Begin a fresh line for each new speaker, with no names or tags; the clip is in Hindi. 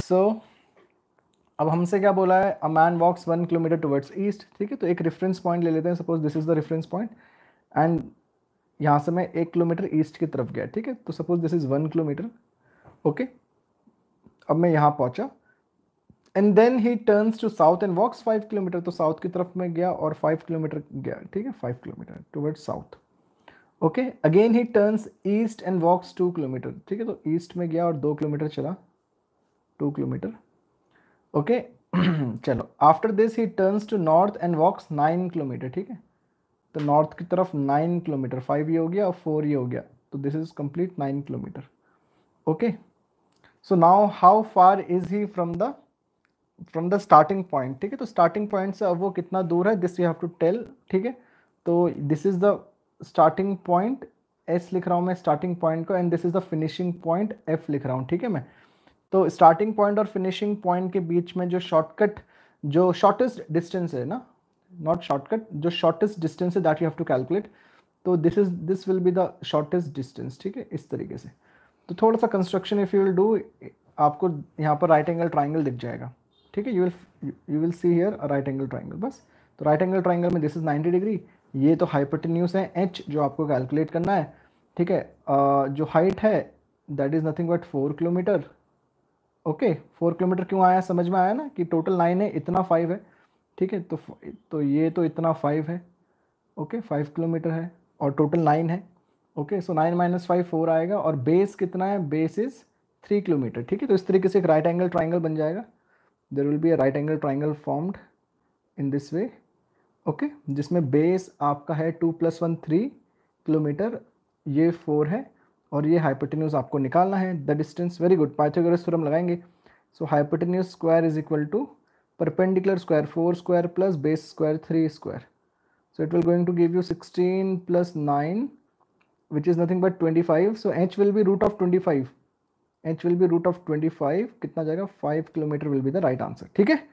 सो so, अब हमसे क्या बोला है a man walks one kilometer towards east ठीक है तो एक रेफरेंस पॉइंट ले लेते हैं suppose this is the reference point and यहाँ से मैं एक किलोमीटर ईस्ट की तरफ गया ठीक है तो suppose this is one kilometer okay अब मैं यहाँ पहुँचा and then he turns to south and walks five kilometer तो साउथ की तरफ में गया और फाइव किलोमीटर गया ठीक है five kilometer toward south okay again he turns east and walks two kilometer ठीक है तो ईस्ट में गया और दो किलोमीटर चला टू किलोमीटर ओके चलो after this he turns to north and walks nine kilometer ठीक है तो नॉर्थ की तरफ नाइन किलोमीटर फाइव ये हो गया और फोर ये हो गया तो this is complete nine kilometer okay so now how far is he from the from the starting point ठीक है तो स्टार्टिंग पॉइंट से अब वो कितना दूर है this you have to tell ठीक है तो this is the starting point S लिख रहा हूँ मैं स्टार्टिंग पॉइंट को and this is the finishing point F लिख रहा हूँ ठीक है मैं तो स्टार्टिंग पॉइंट और फिनिशिंग पॉइंट के बीच में जो शॉर्टकट जो शॉर्टेस्ट डिस्टेंस है ना नॉट शॉर्टकट जो शॉर्टेस्ट डिस्टेंस है that you have to calculate तो this is this will be the shortest distance ठीक है इस तरीके से तो थोड़ा सा construction if you will do आपको यहाँ पर राइट एंगल ट्राइंगल दिख जाएगा ठीक है you will you will see here right angle triangle बस तो राइट एंगल ट्राइंगल में दिस इज 90 डिग्री ये तो हाइपोटेन्यूस है एच जो आपको कैलकुलेट करना है ठीक है जो हाइट है that is nothing but four kilometer okay four kilometer क्यों आया समझ में आया ना कि टोटल नाइन है इतना फाइव है ठीक है तो तो ये तो इतना फाइव है ओके फाइव किलोमीटर है और टोटल नाइन है okay so nine minus five four आएगा और बेस कितना है बेस इज़ थ्री किलोमीटर ठीक है तो इस तरीके से एक राइट एंगल ट्राइंगल बन जाएगा there will be a right angle triangle formed in this way okay जिसमें बेस आपका है two plus one three kilometer ये फोर है और ये हाइपोटेन्यूज आपको निकालना है the distance very good Pythagoras theorem लगाएंगे so hypotenuse square is equal to perpendicular square four square plus base square three square so it will going to give you sixteen plus nine which is nothing but twenty five so H will will root of twenty five H will be root of twenty five कितना जाएगा five kilometre will be the right answer ठीक है